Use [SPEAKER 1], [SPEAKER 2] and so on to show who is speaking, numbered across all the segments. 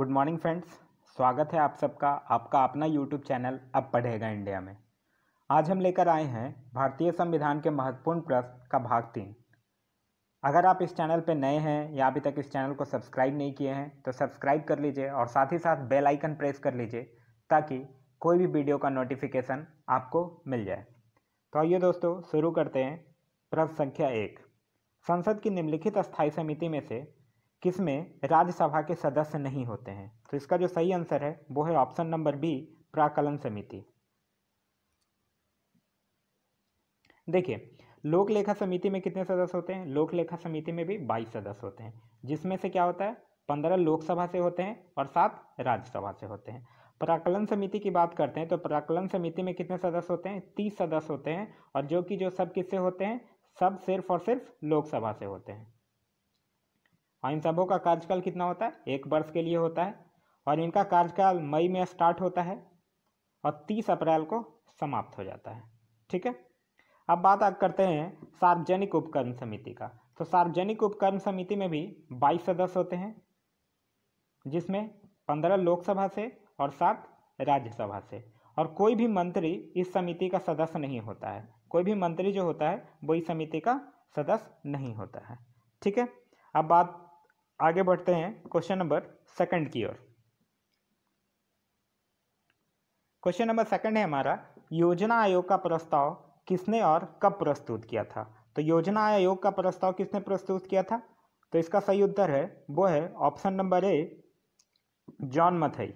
[SPEAKER 1] good morning friends स्वागत है आप सबका आपका अपना यूट्यूब चैनल अब पढ़ेगा इंडिया में आज हम लेकर आए हैं भारतीय संविधान के महत्वपूर्ण प्रश्न का भाग तीन अगर आप इस चैनल पर नए हैं या अभी तक इस चैनल को सब्सक्राइब नहीं किए हैं तो सब्सक्राइब कर लीजिए और साथ ही साथ बेल आइकन प्रेस कर लीजिए ताकि कोई भी वीडियो का नोटिफिकेशन आपको मिल जाए तो आइए दोस्तों शुरू करते हैं प्रश्न संख्या एक संसद की निम्नलिखित स्थायी समिति में से किसमें राज्यसभा के सदस्य नहीं होते हैं तो इसका जो सही आंसर है वो है ऑप्शन नंबर बी प्राकलन समिति देखिए लोक लेखा समिति में कितने सदस्य होते हैं लोक लेखा समिति में भी बाईस सदस्य होते हैं जिसमें से क्या होता है पंद्रह लोकसभा से होते हैं और सात राज्यसभा से होते हैं प्राकलन समिति की बात करते हैं तो प्राकलन समिति में कितने सदस्य होते हैं तीस सदस्य होते हैं और जो कि जो सब किससे होते हैं सब सिर्फ और सिर्फ लोकसभा से होते हैं और हाँ, इन सबों का कार्यकाल कितना होता है एक वर्ष के लिए होता है और इनका कार्यकाल मई में स्टार्ट होता है और तीस अप्रैल को समाप्त हो जाता है ठीक है अब बात आप करते हैं सार्वजनिक उपकरण समिति का तो सार्वजनिक उपकरण समिति में भी बाईस सदस्य होते हैं जिसमें पंद्रह लोकसभा से और सात राज्यसभा से और कोई भी मंत्री इस समिति का सदस्य नहीं होता है कोई भी मंत्री जो होता है वो इस समिति का सदस्य नहीं होता है ठीक है अब बात आगे बढ़ते हैं क्वेश्चन नंबर सेकंड की ओर क्वेश्चन नंबर सेकंड है हमारा योजना आयोग का प्रस्ताव किसने और कब प्रस्तुत किया था तो योजना आयोग का प्रस्ताव किसने प्रस्तुत किया था तो इसका सही उत्तर है वो है option number A John Mathai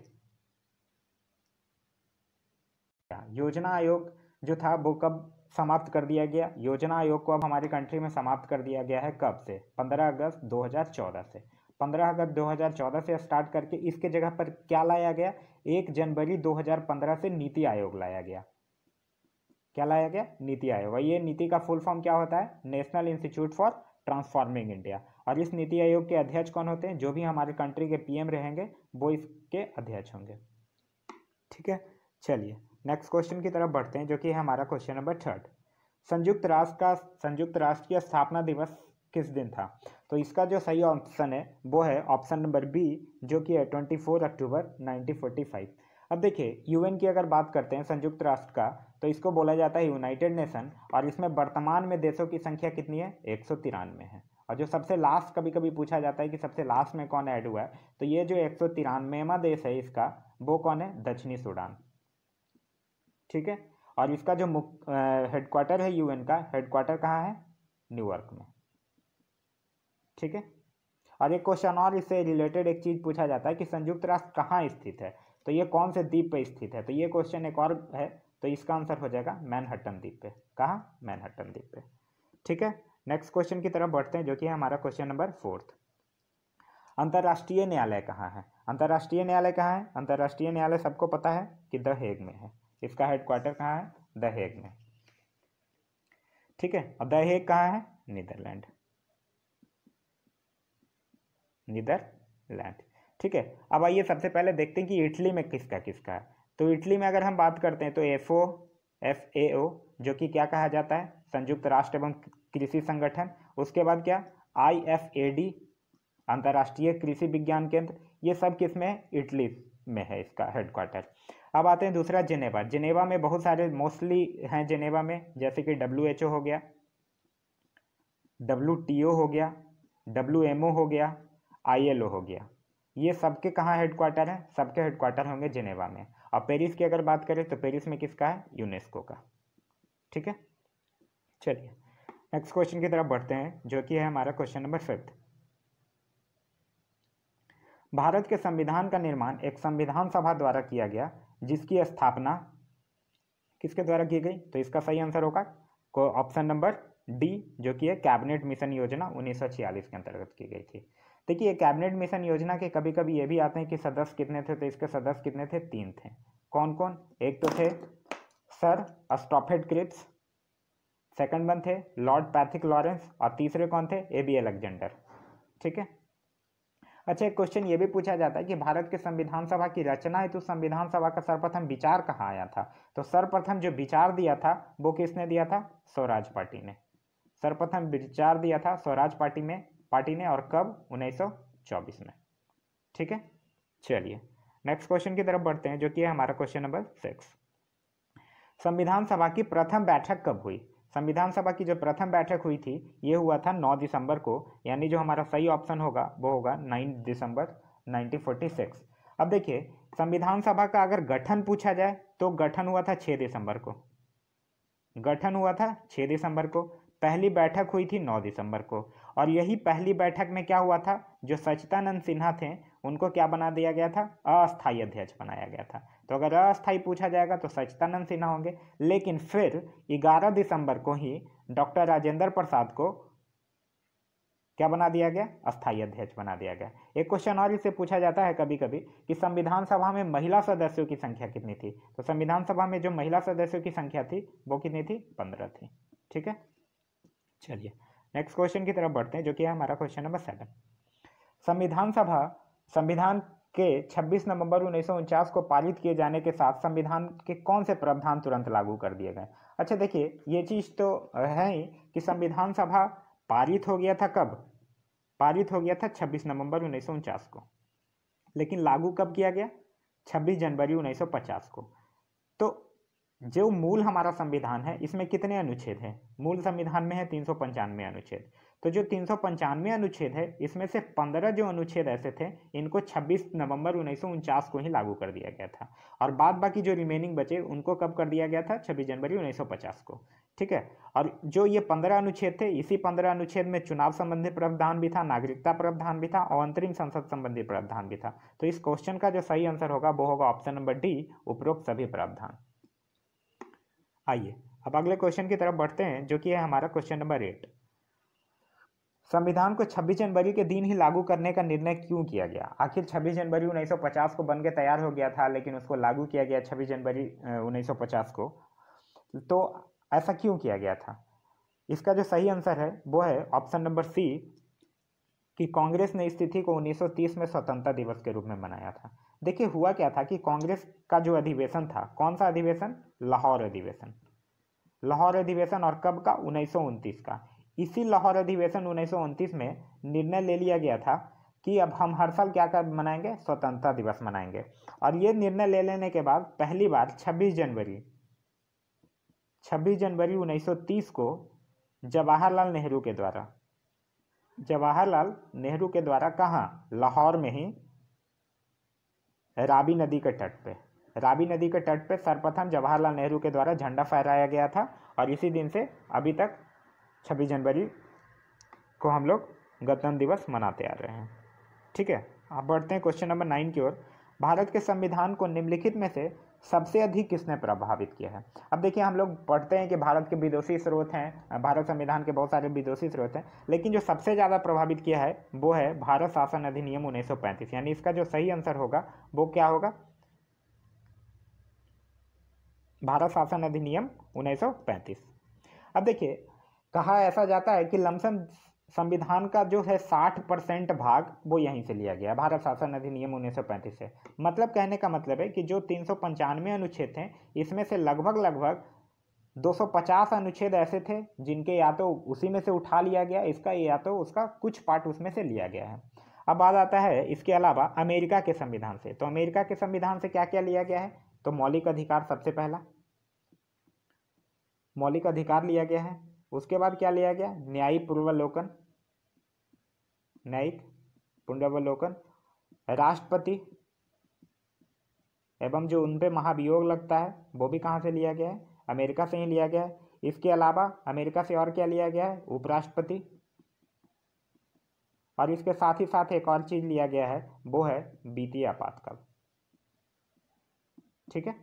[SPEAKER 1] योजना आयोग जो था वो कब समाप्त कर दिया गया योजना आयोग को अब हमारी कंट्री में समाप्त कर दिया गया है कब से 15 अगस्त 2014 से पंद्रह अगस्त 2014 से स्टार्ट करके इसके जगह पर क्या लाया गया एक जनवरी 2015 से नीति आयोग लाया गया क्या लाया गया नीति आयोग ये नीति का फुल फॉर्म क्या होता है national institute for transforming India और इस नीति आयोग के अध्यक्ष कौन होते हैं जो भी हमारे कंट्री के पीएम रहेंगे वो इसके अध्यक्ष होंगे ठीक है चलिए नेक्स्ट क्वेश्चन की तरफ बढ़ते हैं जो कि है हमारा क्वेश्चन नंबर थर्ड संयुक्त राष्ट्र का संयुक्त राष्ट्र की स्थापना दिवस किस दिन था तो इसका जो सही ऑप्शन है वो है ऑप्शन नंबर बी जो कि है twenty four October nineteen forty five अब देखिए यूएन की अगर बात करते हैं संयुक्त राष्ट्र का तो इसको बोला जाता है यूनाइटेड नेशन और इसमें वर्तमान में देशों की संख्या कितनी है एक सौ तिरानवे है और जो सबसे लास्ट कभी कभी पूछा जाता है कि सबसे लास्ट में कौन ऐड हुआ है तो ये जो एक सौ देश है इसका वो कौन है दक्षिणी सूडान ठीक है और इसका जो हेडक्वार्टर है यूएन का हेडक्वार्टर कहाँ है न्यूयॉर्क में ठीक है और एक क्वेश्चन और इससे रिलेटेड एक चीज़ पूछा जाता है कि संयुक्त राष्ट्र कहाँ स्थित है तो ये कौन से द्वीप पे स्थित है तो ये क्वेश्चन एक और है तो इसका आंसर हो जाएगा मैनहट्टन द्वीप पे कहाँ मैनहट्टन द्वीप पे ठीक है नेक्स्ट क्वेश्चन की तरफ बढ़ते हैं जो कि है हमारा क्वेश्चन नंबर फोर्थ अंतर्राष्ट्रीय न्यायालय कहाँ है अंतर्राष्ट्रीय न्यायालय कहाँ है अंतर्राष्ट्रीय न्यायालय सबको पता है कि द हेग में है इसका हेडक्वार्टर कहाँ है द हेग में ठीक है और द हेग कहाँ है नीदरलैंड नीदरलैंड ठीक है अब आइए सबसे पहले देखते हैं कि इटली में किसका किसका है तो इटली में अगर हम बात करते हैं तो एफ ओ एफ ए ओ जो कि क्या कहा जाता है संयुक्त राष्ट्र एवं कृषि संगठन उसके बाद क्या आई एफ ए डी अंतर्राष्ट्रीय कृषि विज्ञान केंद्र ये सब किस में इटली में है इसका हेडक्वार्टर अब आते हैं दूसरा जिनेवा जिनेवा में बहुत सारे मोस्टली हैं जिनेवा में जैसे कि डब्ल्यू एच ओ हो गया डब्ल्यू टी ओ हो गया डब्ल्यू एम ओ हो गया आईएलओ हो गया ये सबके कहाँ हेडक्वार्टर हैं सबके हेडक्वार्टर होंगे जिनेवा में और पेरिस की अगर बात करें तो पेरिस में किसका है यूनेस्को का ठीक है चलिए नेक्स्ट क्वेश्चन की तरफ बढ़ते हैं जो कि है हमारा क्वेश्चन नंबर फिफ्थ भारत के संविधान का निर्माण एक संविधान सभा द्वारा किया गया जिसकी स्थापना किसके द्वारा की गई तो इसका सही आंसर होगा ऑप्शन नंबर डी जो कि है कैबिनेट मिशन योजना 1946 के अंतर्गत की गई थी देखिए कैबिनेट मिशन योजना के कभी कभी ये भी आते हैं कि सदस्य कितने थे तो इसके सदस्य कितने थे तीन थे कौन कौन एक तो थे sir Stafford Cripps second one थे लॉर्ड पैथिक लॉरेंस और तीसरे कौन थे ए बी एलेक्जेंडर ठीक है अच्छा एक क्वेश्चन ये भी पूछा जाता है कि भारत के संविधान सभा की रचना हेतु तो संविधान सभा का सर्वप्रथम विचार कहाँ आया था तो सर्वप्रथम जो विचार दिया था वो किसने दिया था स्वराज पार्टी ने सर्वप्रथम विचार दिया था स्वराज पार्टी में पार्टी ने और कब 1924 में ठीक है चलिए नेक्स्ट क्वेश्चन की तरफ बढ़ते हैं जो कि है हमारा क्वेश्चन नंबर सिक्स संविधान सभा की प्रथम बैठक कब हुई संविधान सभा की जो प्रथम बैठक हुई थी ये हुआ था 9 दिसंबर को यानी जो हमारा सही ऑप्शन होगा वो होगा 9 दिसंबर 1946 अब देखिए संविधान सभा का अगर गठन पूछा जाए तो गठन हुआ था 6 दिसंबर को गठन हुआ था 6 दिसंबर को पहली बैठक हुई थी 9 दिसंबर को और यही पहली बैठक में क्या हुआ था जो सचितानंद सिन्हा थे उनको क्या बना दिया गया था अस्थायी अध्यक्ष बनाया गया था तो अगर अस्थायी पूछा जाएगा तो सचितानंद सिन्हा होंगे लेकिन फिर 11 दिसंबर को ही डॉक्टर राजेंद्र प्रसाद को क्या बना दिया गया अस्थायी अध्यक्ष बना दिया गया एक क्वेश्चन और इससे पूछा जाता है कभी कभी कि संविधान सभा में महिला सदस्यों की संख्या कितनी थी तो संविधान सभा में जो महिला सदस्यों की संख्या थी वो कितनी थी पंद्रह थी ठीक है चलिए नेक्स्ट क्वेश्चन की तरफ बढ़ते हैं जो कि है हमारा क्वेश्चन नंबर सेवन संविधान सभा संविधान के 26 नवंबर उन्नीस को पारित किए जाने के साथ संविधान के कौन से प्रावधान तुरंत लागू कर दिए गए अच्छा देखिए ये चीज़ तो है ही कि संविधान सभा पारित हो गया था कब पारित हो गया था 26 नवंबर उन्नीस को लेकिन लागू कब किया गया 26 जनवरी 1950 को तो जो मूल हमारा संविधान है इसमें कितने अनुच्छेद हैं मूल संविधान में है तीन सौ पंचानवे अनुच्छेद तो जो तीन सौ पंचानवे अनुच्छेद है इसमें से पंद्रह जो अनुच्छेद ऐसे थे इनको छब्बीस नवंबर उन्नीस को ही लागू कर दिया गया था और बाद बाकी जो रिमेनिंग बचे उनको कब कर दिया गया था छब्बीस जनवरी पचास को ठीक है और जो ये पंद्रह अनुच्छेद थे इसी पंद्रह अनुच्छेद में चुनाव संबंधी प्रावधान भी था नागरिकता प्रावधान भी था और अंतरिम संसद संबंधी प्रावधान भी था तो इस क्वेश्चन का जो सही आंसर होगा वो होगा ऑप्शन नंबर डी उपरोक्त सभी प्रावधान आइए अब अगले क्वेश्चन की तरफ बढ़ते हैं जो कि है हमारा क्वेश्चन नंबर एट संविधान को 26 जनवरी के दिन ही लागू करने का निर्णय क्यों किया गया आखिर 26 जनवरी 1950 को बन के तैयार हो गया था लेकिन उसको लागू किया गया 26 जनवरी 1950 को तो ऐसा क्यों किया गया था इसका जो सही आंसर है वो है ऑप्शन नंबर सी कि कांग्रेस ने इस तिथि को 1930 में स्वतंत्रता दिवस के रूप में मनाया था देखिए हुआ क्या था कि कांग्रेस का जो अधिवेशन था कौन सा अधिवेशन लाहौर अधिवेशन लाहौर अधिवेशन और कब का उन्नीस का इसी लाहौर अधिवेशन उन्नीस में निर्णय ले लिया गया था कि अब हम हर साल क्या कर मनाएंगे स्वतंत्रता दिवस मनाएंगे और ये निर्णय ले लेने के बाद पहली बार 26 जनवरी 26 जनवरी 1930 को जवाहरलाल नेहरू के द्वारा जवाहरलाल नेहरू के द्वारा कहाँ लाहौर में ही राबी नदी के तट पे राबी नदी के तट पे सर्वप्रथम जवाहरलाल नेहरू के द्वारा झंडा फहराया गया था और इसी दिन से अभी तक छब्बीस जनवरी को हम लोग गणतंत्र दिवस मनाते आ रहे हैं ठीक है अब बढ़ते हैं क्वेश्चन नंबर नाइन की ओर भारत के संविधान को निम्नलिखित में से सबसे अधिक किसने प्रभावित किया है अब देखिए हम लोग पढ़ते हैं कि भारत के विदेशी स्रोत हैं भारत संविधान के बहुत सारे विदेशी स्रोत हैं लेकिन जो सबसे ज़्यादा प्रभावित किया है वो है भारत शासन अधिनियम उन्नीस यानी इसका जो सही आंसर होगा वो क्या होगा भारत शासन अधिनियम 1935 अब देखिए कहा ऐसा जाता है कि लमसम संविधान का जो है साठ परसेंट भाग वो यहीं से लिया गया भारत शासन अधिनियम उन्नीस सौ पैंतीस से मतलब कहने का मतलब है कि जो तीन अनुच्छेद थे इसमें से लगभग लगभग पचास अनुच्छेद ऐसे थे जिनके या तो उसी में से उठा लिया गया इसका या तो उसका कुछ पार्ट उसमें से लिया गया है अब बात आता है इसके अलावा अमेरिका के संविधान से तो अमेरिका के संविधान से क्या क्या लिया गया है तो मौलिक अधिकार सबसे पहला मौलिक अधिकार लिया गया है उसके बाद क्या लिया गया न्यायिक पूर्वलोकन न्यायिक पुनरावलोकन राष्ट्रपति एवं जो उन पर महाभियोग लगता है वो भी कहाँ से लिया गया है अमेरिका से ही लिया गया है इसके अलावा अमेरिका से और क्या लिया गया है उपराष्ट्रपति और इसके साथ ही साथ एक और चीज़ लिया गया है वो है बीती आपातकाल ठीक है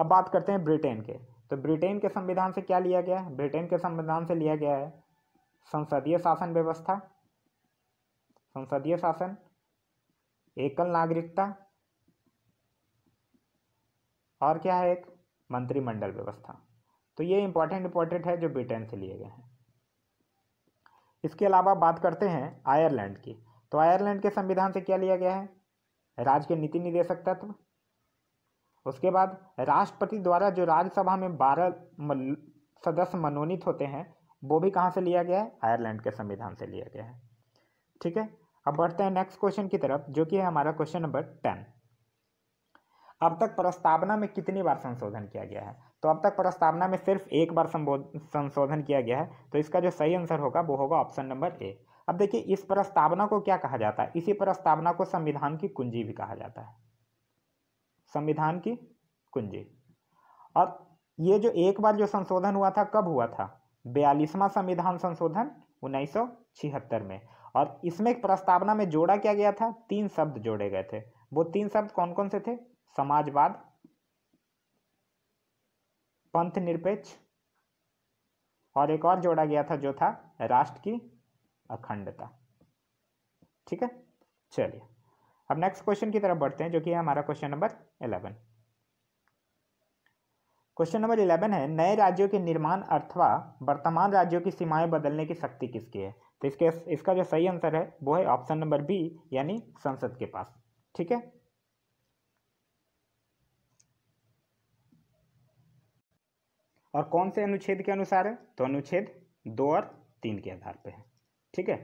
[SPEAKER 1] अब बात करते हैं ब्रिटेन के तो ब्रिटेन के संविधान से क्या लिया गया है ब्रिटेन के संविधान से लिया गया है संसदीय शासन व्यवस्था संसदीय शासन एकल नागरिकता और क्या है एक मंत्रिमंडल व्यवस्था तो ये इंपॉर्टेंट इंपॉर्टेंट है जो ब्रिटेन से लिए गए हैं इसके अलावा बात करते हैं आयरलैंड की तो आयरलैंड के संविधान से क्या लिया गया है राज्य के नीति निदेशक तत्व उसके बाद राष्ट्रपति द्वारा जो राज्यसभा में बारह सदस्य मनोनीत होते हैं वो भी कहाँ से लिया गया है आयरलैंड के संविधान से लिया गया है ठीक है अब बढ़ते हैं नेक्स्ट क्वेश्चन की तरफ जो कि है हमारा क्वेश्चन नंबर टेन अब तक प्रस्तावना में कितनी बार संशोधन किया गया है तो अब तक प्रस्तावना में सिर्फ एक बार संशोधन किया गया है तो इसका जो सही आंसर होगा वो होगा ऑप्शन नंबर ए अब देखिए इस प्रस्तावना को क्या कहा जाता है इसी प्रस्तावना को संविधान की कुंजी भी कहा जाता है संविधान की कुंजी और ये जो एक बार जो संशोधन हुआ था कब हुआ था बयालीसवां संविधान संशोधन 1976 में और इसमें प्रस्तावना में जोड़ा क्या गया था तीन शब्द जोड़े गए थे वो तीन शब्द कौन कौन से थे समाजवाद पंथ निरपेक्ष और एक और जोड़ा गया था जो था राष्ट्र की अखंडता ठीक है चलिए अब नेक्स्ट क्वेश्चन की तरफ बढ़ते हैं जो कि है हमारा question number eleven question number eleven है नए राज्यों के निर्माण अथवा वर्तमान राज्यों की सीमाएं बदलने की शक्ति किसकी है तो इसके इसका जो सही आंसर है वो है ऑप्शन नंबर बी यानी संसद के पास ठीक है और कौन से अनुच्छेद के अनुसार है तो अनुच्छेद दो और तीन के आधार पर है ठीक है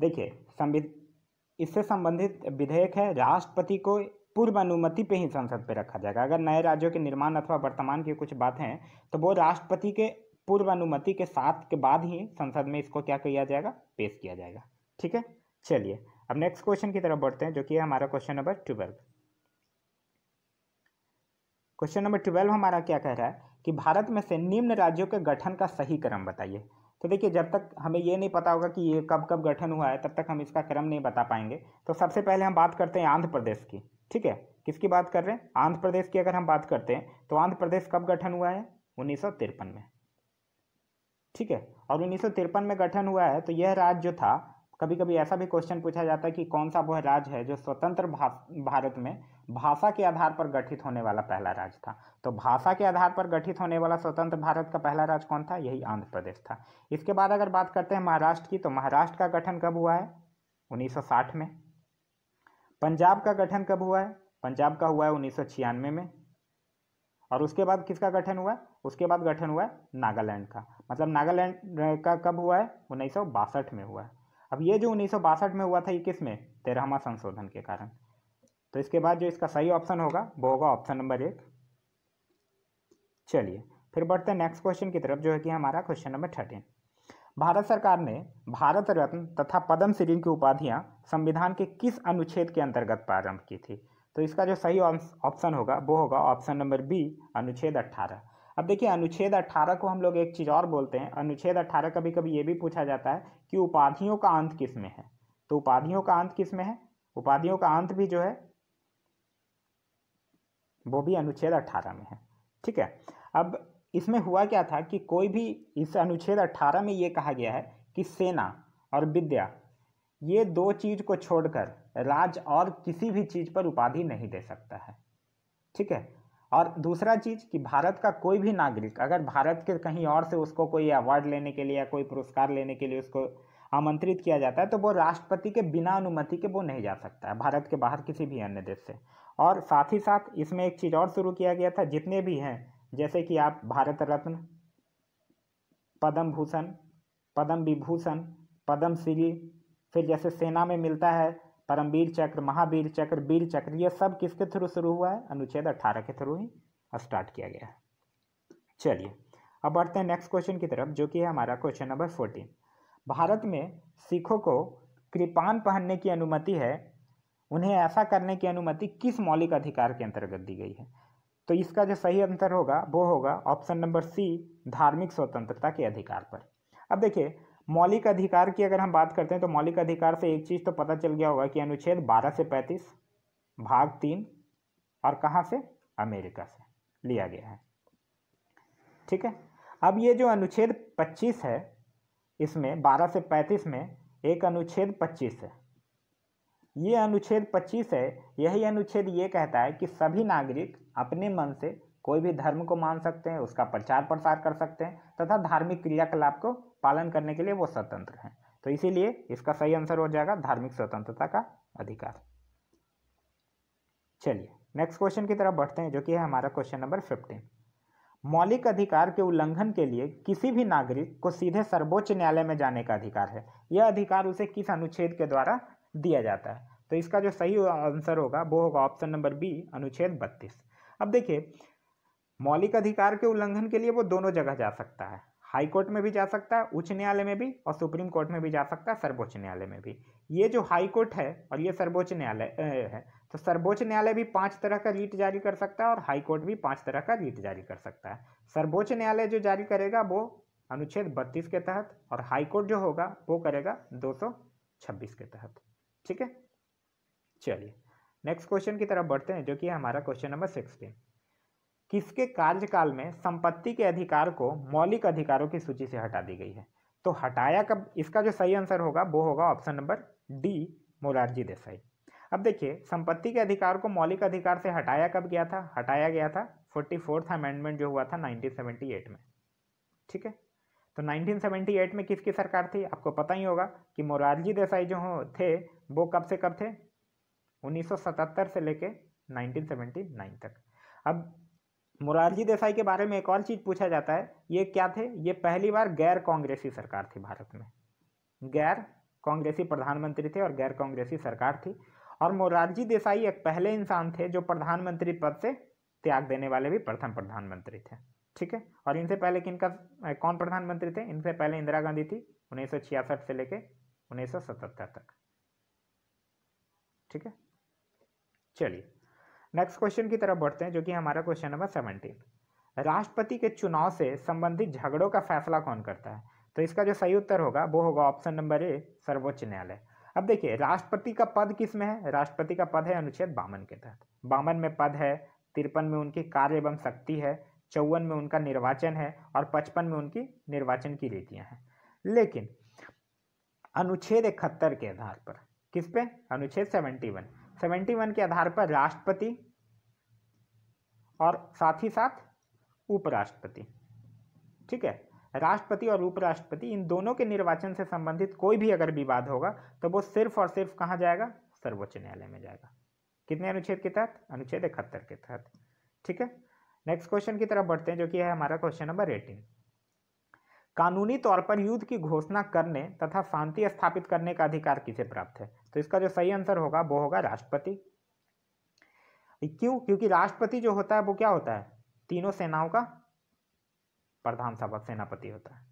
[SPEAKER 1] देखिए संविधान इससे संबंधित विधेयक है राष्ट्रपति को पूर्व अनुमति पे ही संसद पे रखा जाएगा अगर नए राज्यों के निर्माण अथवा वर्तमान की कुछ बातें तो वो राष्ट्रपति के पूर्व अनुमति के साथ के बाद ही संसद में इसको क्या किया जाएगा पेश किया जाएगा ठीक है चलिए अब नेक्स्ट क्वेश्चन की तरफ बढ़ते हैं जो कि है हमारा question number twelve question number twelve हमारा क्या कह रहा है कि भारत में से निम्न राज्यों के गठन का सही क्रम बताइए तो देखिए जब तक हमें ये नहीं पता होगा कि ये कब कब गठन हुआ है तब तक हम इसका क्रम नहीं बता पाएंगे तो सबसे पहले हम बात करते हैं आंध्र प्रदेश की ठीक है किसकी बात कर रहे हैं आंध्र प्रदेश की अगर हम बात करते हैं तो आंध्र प्रदेश कब गठन हुआ है उन्नीस में ठीक है और उन्नीस में गठन हुआ है तो यह राज्य जो था कभी कभी ऐसा भी क्वेश्चन पूछा जाता है कि कौन सा वह राज्य है जो स्वतंत्र भा, भारत में भाषा के आधार पर गठित होने वाला पहला राज्य था तो भाषा के आधार पर गठित होने वाला स्वतंत्र भारत का पहला राज्य कौन था यही आंध्र प्रदेश था इसके बाद अगर बात करते हैं महाराष्ट्र की तो महाराष्ट्र का गठन कब हुआ है 1960 में पंजाब का गठन कब हुआ है पंजाब का हुआ है उन्नीस में और उसके बाद किसका गठन हुआ है उसके बाद गठन हुआ है नागालैंड का मतलब नागालैंड का कब हुआ है उन्नीस में हुआ है अब ये जो उन्नीस में हुआ था ये किस में तेरहवा संशोधन के कारण तो इसके बाद जो इसका सही ऑप्शन होगा वो होगा ऑप्शन नंबर एक चलिए फिर बढ़ते हैं नेक्स्ट क्वेश्चन की तरफ जो है कि हमारा क्वेश्चन नंबर थर्टीन भारत सरकार ने भारत रत्न तथा पद्म श्री की उपाधियां संविधान के किस अनुच्छेद के अंतर्गत प्रारंभ की थी तो इसका जो सही ऑप्शन होगा वो होगा ऑप्शन नंबर बी अनुच्छेद अट्ठारह अब देखिए अनुच्छेद 18 को हम लोग एक चीज़ और बोलते हैं अनुच्छेद 18 कभी कभी ये भी पूछा जाता है कि उपाधियों का अंत किस में है तो उपाधियों का अंत किस में है उपाधियों का अंत भी जो है वो भी अनुच्छेद 18 में है ठीक है अब इसमें हुआ क्या था कि कोई भी इस अनुच्छेद 18 में ये कहा गया है कि सेना और विद्या ये दो चीज़ को छोड़कर राज और किसी भी चीज़ पर उपाधि नहीं दे सकता है ठीक है और दूसरा चीज़ कि भारत का कोई भी नागरिक अगर भारत के कहीं और से उसको कोई अवार्ड लेने के लिए या कोई पुरस्कार लेने के लिए उसको आमंत्रित किया जाता है तो वो राष्ट्रपति के बिना अनुमति के वो नहीं जा सकता है भारत के बाहर किसी भी अन्य देश से और साथ ही साथ इसमें एक चीज़ और शुरू किया गया था जितने भी हैं जैसे कि आप भारत रत्न पद्म भूषण पद्म विभूषण पद्म श्री फिर जैसे सेना में मिलता है परमवीर चक्र महावीर चक्र वीर चक्र ये सब किसके थ्रू शुरू हुआ है अनुच्छेद अठारह के थ्रू ही स्टार्ट किया गया है चलिए अब बढ़ते हैं नेक्स्ट क्वेश्चन की तरफ जो कि है हमारा क्वेश्चन नंबर फोर्टीन भारत में सिखों को कृपान पहनने की अनुमति है उन्हें ऐसा करने की अनुमति किस मौलिक अधिकार के अंतर्गत दी गई है तो इसका जो सही अंतर होगा वो होगा ऑप्शन नंबर सी धार्मिक स्वतंत्रता के अधिकार पर अब देखिए मौलिक अधिकार की अगर हम बात करते हैं तो मौलिक अधिकार से एक चीज़ तो पता चल गया होगा कि अनुच्छेद 12 से 35 भाग तीन और कहाँ से अमेरिका से लिया गया है ठीक है अब ये जो अनुच्छेद 25 है इसमें 12 से 35 में एक अनुच्छेद 25 है ये अनुच्छेद 25 है यही अनुच्छेद ये कहता है कि सभी नागरिक अपने मन से कोई भी धर्म को मान सकते हैं उसका प्रचार प्रसार कर सकते हैं तथा धार्मिक क्रियाकलाप को पालन करने के लिए वो स्वतंत्र हैं तो इसीलिए इसका सही आंसर हो जाएगा धार्मिक स्वतंत्रता का अधिकार चलिए नेक्स्ट क्वेश्चन की तरफ बढ़ते हैं जो कि है हमारा क्वेश्चन नंबर फिफ्टीन मौलिक अधिकार के उल्लंघन के लिए किसी भी नागरिक को सीधे सर्वोच्च न्यायालय में जाने का अधिकार है यह अधिकार उसे किस अनुच्छेद के द्वारा दिया जाता है तो इसका जो सही आंसर होगा वो होगा ऑप्शन नंबर बी अनुच्छेद बत्तीस अब देखिए मौलिक अधिकार के उल्लंघन के लिए वो दोनों जगह जा सकता है हाई कोर्ट में भी जा सकता है उच्च न्यायालय में भी और सुप्रीम कोर्ट में भी जा सकता है सर्वोच्च न्यायालय में भी ये जो हाई कोर्ट है और ये सर्वोच्च न्यायालय है तो सर्वोच्च न्यायालय भी पांच तरह का रीट जारी कर सकता है और हाई कोर्ट भी पांच तरह का रीट जारी कर सकता है सर्वोच्च न्यायालय जो जारी करेगा वो अनुच्छेद बत्तीस के तहत और हाई कोर्ट जो होगा वो करेगा दो के तहत ठीक है चलिए नेक्स्ट क्वेश्चन की तरफ बढ़ते हैं जो कि हमारा क्वेश्चन नंबर सिक्सटीन किसके कार्यकाल में संपत्ति के अधिकार को मौलिक अधिकारों की सूची से हटा दी गई है तो हटाया कब इसका जो सही आंसर होगा वो होगा option number D Morarji Desai अब देखिए संपत्ति के अधिकार को मौलिक अधिकार से हटाया कब गया था हटाया गया था फोर्टी फोर्थ अमेंडमेंट जो हुआ था 1978 में ठीक है तो 1978 में किसकी सरकार थी आपको पता ही होगा कि मोरारजी देसाई जो थे वो कब से कब थे 1977 से लेके 1979 तक अब मोरारजी देसाई के बारे में एक और चीज़ पूछा जाता है ये क्या थे ये पहली बार गैर कांग्रेसी सरकार थी भारत में गैर कांग्रेसी प्रधानमंत्री थे और गैर कांग्रेसी सरकार थी और मोरारजी देसाई एक पहले इंसान थे जो प्रधानमंत्री पद से त्याग देने वाले भी प्रथम प्रधानमंत्री थे ठीक है और इनसे पहले किन का कौन प्रधानमंत्री थे इनसे पहले इंदिरा गांधी थी उन्नीस से लेके उन्नीस तक ठीक है चलिए नेक्स्ट क्वेश्चन की तरफ बढ़ते हैं जो कि हमारा क्वेश्चन नंबर सेवनटीन राष्ट्रपति के चुनाव से संबंधित झगड़ों का फैसला कौन करता है तो इसका जो सही उत्तर होगा वो होगा ऑप्शन नंबर ए सर्वोच्च न्यायालय अब देखिए राष्ट्रपति का पद किस में है राष्ट्रपति का पद है अनुच्छेद बावन के तहत बावन में पद है तिरपन में उनकी कार्य एवं शक्ति है चौवन में उनका निर्वाचन है और पचपन में उनकी निर्वाचन की रीतियाँ हैं लेकिन अनुच्छेद इकहत्तर के आधार पर किस पे अनुच्छेद सेवेंटी वन सेवेंटी वन के आधार पर राष्ट्रपति और साथ ही साथ उपराष्ट्रपति ठीक है राष्ट्रपति और उपराष्ट्रपति इन दोनों के निर्वाचन से संबंधित कोई भी अगर विवाद होगा तो वो सिर्फ और सिर्फ कहाँ जाएगा सर्वोच्च न्यायालय में जाएगा कितने अनुच्छेद के तहत अनुच्छेद इकहत्तर के तहत ठीक है नेक्स्ट क्वेश्चन की तरफ बढ़ते हैं जो कि है हमारा क्वेश्चन नंबर एटीन कानूनी तौर पर युद्ध की घोषणा करने तथा शांति स्थापित करने का अधिकार किसे प्राप्त है तो इसका जो सही आंसर होगा वो होगा राष्ट्रपति क्यों क्योंकि राष्ट्रपति जो होता है वो क्या होता है तीनों सेनाओं का प्रधान सभा सेनापति होता है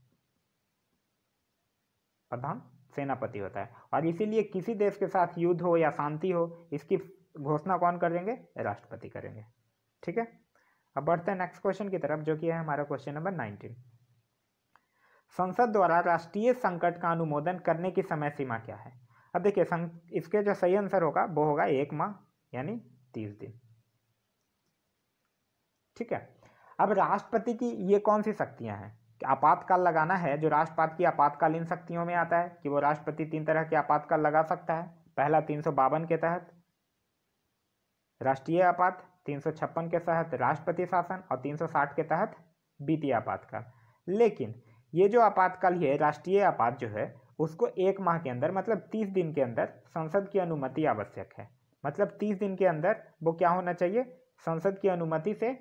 [SPEAKER 1] प्रधान सेनापति होता है और इसीलिए किसी देश के साथ युद्ध हो या शांति हो इसकी घोषणा कौन करेंगे राष्ट्रपति करेंगे ठीक है अब बढ़ते हैं नेक्स्ट क्वेश्चन की तरफ जो कि है हमारा क्वेश्चन नंबर नाइनटीन संसद द्वारा राष्ट्रीय संकट का अनुमोदन करने की समय सीमा क्या है अब देखिए इसके जो सही आंसर होगा वो होगा एक माह यानी तीस दिन ठीक है अब राष्ट्रपति की ये कौन सी शक्तियां हैं आपातकाल लगाना है जो राष्ट्रपात की आपातकालीन शक्तियों में आता है कि वो राष्ट्रपति तीन तरह के आपातकाल लगा सकता है पहला तीन के तहत राष्ट्रीय आपात तीन के तहत राष्ट्रपति शासन और तीन के तहत वित्तीय आपातकाल लेकिन ये जो आपातकाल है राष्ट्रीय आपात जो है उसको एक माह के अंदर मतलब तीस दिन के अंदर संसद की अनुमति आवश्यक है मतलब तीस दिन के अंदर वो क्या होना चाहिए संसद की अनुमति से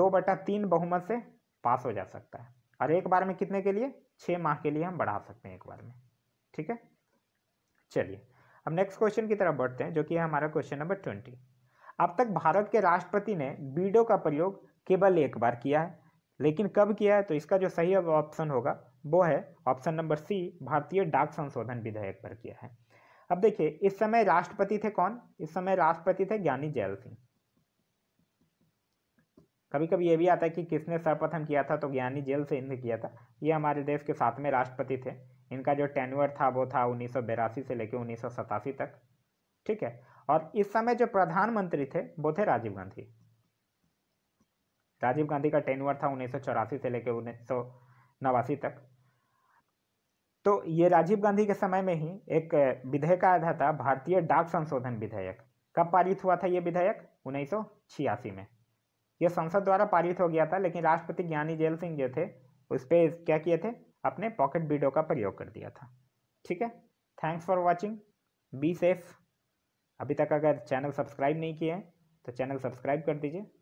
[SPEAKER 1] दो बटा तीन बहुमत से पास हो जा सकता है और एक बार में कितने के लिए छः माह के लिए हम बढ़ा सकते हैं एक बार में ठीक है चलिए अब नेक्स्ट क्वेश्चन की तरफ बढ़ते हैं जो कि है हमारा क्वेश्चन नंबर ट्वेंटी अब तक भारत के राष्ट्रपति ने बीडो का प्रयोग केवल एक बार किया है लेकिन कब किया है तो इसका जो सही ऑप्शन होगा वो है ऑप्शन नंबर सी भारतीय डाक संशोधन विधेयक पर किया है अब देखिए इस समय राष्ट्रपति थे कौन इस समय राष्ट्रपति थे ज्ञानी जैल सिंह कभी कभी ये भी आता है कि किसने सर्वप्रथम किया था तो ज्ञानी जैल सिंह ने किया था ये हमारे देश के सातवें राष्ट्रपति थे इनका जो टेनवर था वो था उन्नीस से लेकर उन्नीस तक ठीक है और इस समय जो प्रधानमंत्री थे वो थे राजीव गांधी राजीव गांधी का टेनवर था उन्नीस से लेकर उन्नीस तक तो ये राजीव गांधी के समय में ही एक विधेयक आया था भारतीय डाक संशोधन विधेयक कब पारित हुआ था ये विधेयक उन्नीस में यह संसद द्वारा पारित हो गया था लेकिन राष्ट्रपति ज्ञानी जेल सिंह जो थे उस पर क्या किए थे अपने पॉकेट बीडो का प्रयोग कर दिया था ठीक है thanks for watching be safe अभी तक अगर चैनल सब्सक्राइब नहीं किए हैं तो चैनल सब्सक्राइब कर दीजिए